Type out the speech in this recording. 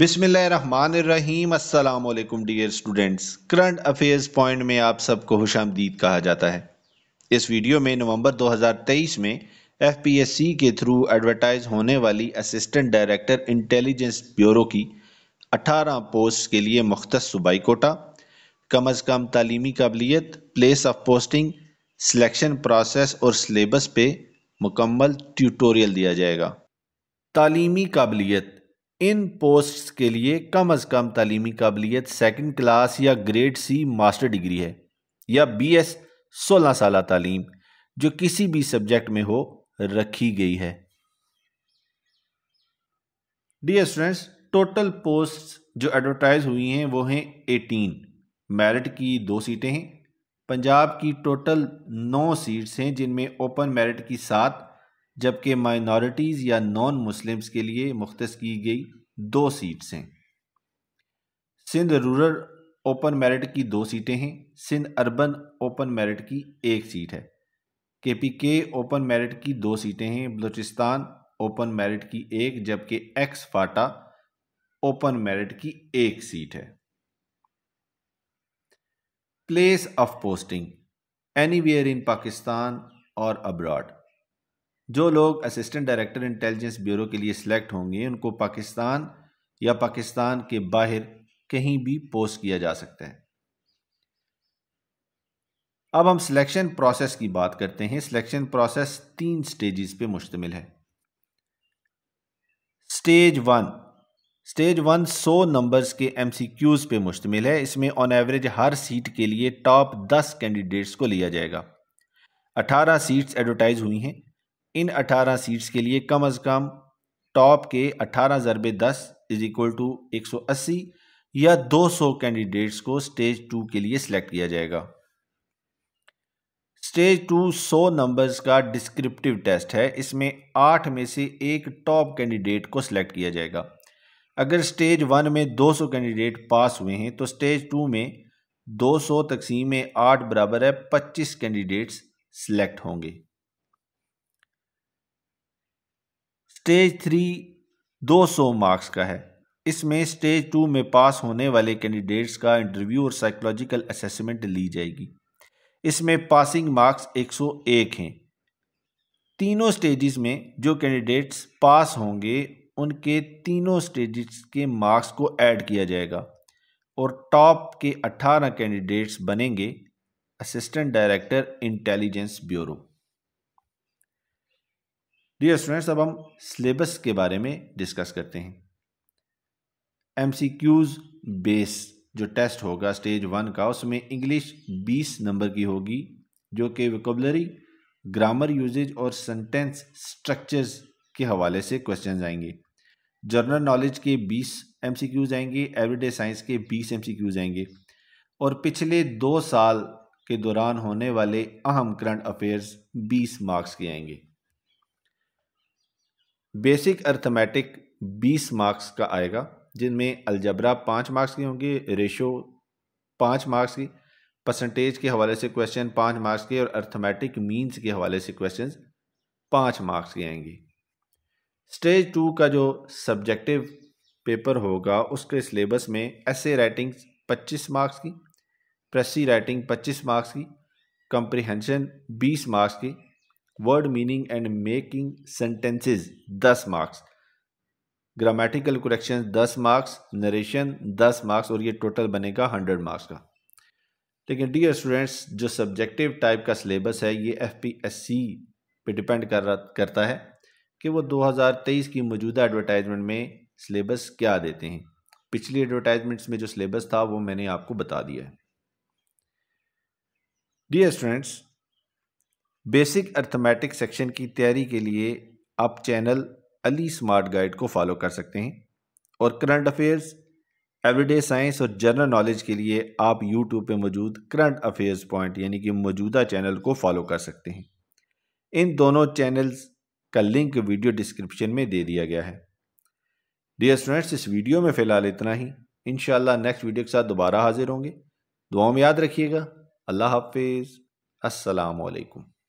बिसमीम अल्लाम dear students current affairs point में आप सबको खुश आमदीद कहा जाता है इस वीडियो में नवंबर 2023 में एफपीएससी के थ्रू एडवर्टाइज होने वाली असिस्टेंट डायरेक्टर इंटेलिजेंस ब्यूरो की 18 पोस्ट के लिए मुख्त सूबाई कोटा कम अज़ कम तालीमी काबिलियत place of posting selection process और सलेबस पे मुकम्मल ट्यूटोरियल दिया जाएगा तालीमी काबिलियत इन पोस्ट्स के लिए कम अज़ कम तलीमी काबिलियत सेकेंड क्लास या ग्रेड सी मास्टर डिग्री है या बी एस सोलह साल तालीम जो किसी भी सब्जेक्ट में हो रखी गई है डी स्टूडेंट्स टोटल पोस्ट जो एडवर्टाइज हुई हैं वो हैं एटीन मेरिट की दो सीटें हैं पंजाब की टोटल नौ सीट्स हैं जिनमें ओपन मेरिट की सात जबकि माइनॉरिटीज़ या नॉन मुस्लिम्स के लिए मुख्त की गई दो सीट्स हैं सिंध रूरल ओपन मेरिट की दो सीटें हैं सिंध अर्बन ओपन मेरिट की एक सीट है के पी के ओपन मेरिट की दो सीटें हैं बलूचिस्तान ओपन मेरिट की एक जबकि एक्स फाटा ओपन मेरिट की एक सीट है place of posting anywhere in Pakistan और अब्रॉड जो लोग असिस्टेंट डायरेक्टर इंटेलिजेंस ब्यूरो के लिए सिलेक्ट होंगे उनको पाकिस्तान या पाकिस्तान के बाहर कहीं भी पोस्ट किया जा सकता है अब हम सिलेक्शन प्रोसेस की बात करते हैं सिलेक्शन प्रोसेस तीन स्टेजेस पे मुश्तमिल है स्टेज वन स्टेज वन सौ नंबर्स के एम सी क्यूज़ पे मुश्तमिल है इसमें ऑन एवरेज हर सीट के लिए टॉप दस कैंडिडेट्स को लिया जाएगा अठारह सीट्स एडवर्टाइज हुई हैं इन अठारह सीट्स के लिए कम अज़ कम टॉप के अठारह ज़रब दस इज़ इक्वल टू एक सौ अस्सी या दो सौ कैंडिडेट्स को स्टेज टू के लिए सिलेक्ट किया जाएगा स्टेज टू सौ नंबर्स का डिस्क्रिप्टिव टेस्ट है इसमें आठ में से एक टॉप कैंडिडेट को सिलेक्ट किया जाएगा अगर स्टेज वन में दो सौ कैंडिडेट पास हुए हैं तो स्टेज टू में दो सौ तकसीम आठ बराबर है पच्चीस कैंडिडेट्स सिलेक्ट होंगे स्टेज थ्री 200 मार्क्स का है इसमें स्टेज टू में पास होने वाले कैंडिडेट्स का इंटरव्यू और साइकोलॉजिकल असेसमेंट ली जाएगी इसमें पासिंग मार्क्स 101 हैं तीनों स्टेजेस में जो कैंडिडेट्स पास होंगे उनके तीनों स्टेजेस के मार्क्स को ऐड किया जाएगा और टॉप के 18 कैंडिडेट्स बनेंगे assistant director intelligence bureau dear students अब हम सिलेबस के बारे में डिस्कस करते हैं एम सी क्यूज़ बेस जो टेस्ट होगा स्टेज वन का उसमें इंग्लिश बीस नंबर की होगी जो कि वोकबलरी ग्रामर यूजेज और सेंटेंस स्ट्रक्चर्स के हवाले से क्वेश्चन आएंगे जनरल नॉलेज के बीस एम सी क्यूज़ आएंगे एवरीडे साइंस के बीस एम सी क्यूज़ आएंगे और पिछले दो साल के दौरान होने वाले अहम करंट अफेयर्स बीस मार्क्स के आएंगे बेसिक अर्थमेटिक 20 मार्क्स का आएगा जिनमें अलजबरा पाँच मार्क्स की होंगी रेशो पाँच मार्क्स की परसेंटेज के हवाले से क्वेश्चन पाँच मार्क्स के और अर्थमेटिक मीन्स के हवाले से क्वेश्चन पाँच मार्क्स की आएंगी स्टेज टू का जो सब्जेक्टिव पेपर होगा उसके सिलेबस में ए राइटिंग पच्चीस मार्क्स की प्रेसी राइटिंग पच्चीस मार्क्स की कंप्रिहेंशन बीस मार्क्स की word meaning and making sentences दस मार्क्स ग्रामेटिकल करेक्शन दस मार्क्स नरेशन दस मार्क्स और ये टोटल बनेगा हंड्रेड मार्क्स का लेकिन डियर स्टूडेंट्स जो सब्जेक्टिव टाइप का सिलेबस है ये एफ पी एस सी पे डिपेंड कर रहा करता है कि वो 2023 की मौजूदा एडवर्टाइजमेंट में सिलेबस क्या देते हैं पिछली एडवर्टाइजमेंट्स में जो सिलेबस था वो मैंने आपको बता दिया है dear students basic arithmetic section की तैयारी के लिए आप चैनल अली स्मार्ट गाइड को फॉलो कर सकते हैं और करंट अफेयर्स एवरीडे साइंस और जनरल नॉलेज के लिए आप यूट्यूब पे मौजूद करंट अफेयर्स पॉइंट यानी कि मौजूदा चैनल को फॉलो कर सकते हैं इन दोनों चैनल्स का लिंक वीडियो डिस्क्रिप्शन में दे दिया गया है डियर स्टूडेंट्स इस वीडियो में फ़िलहाल इतना ही इन नेक्स्ट वीडियो के साथ दोबारा हाजिर होंगे दुआओं में याद रखिएगा अल्लाह हाफिज़ असलकम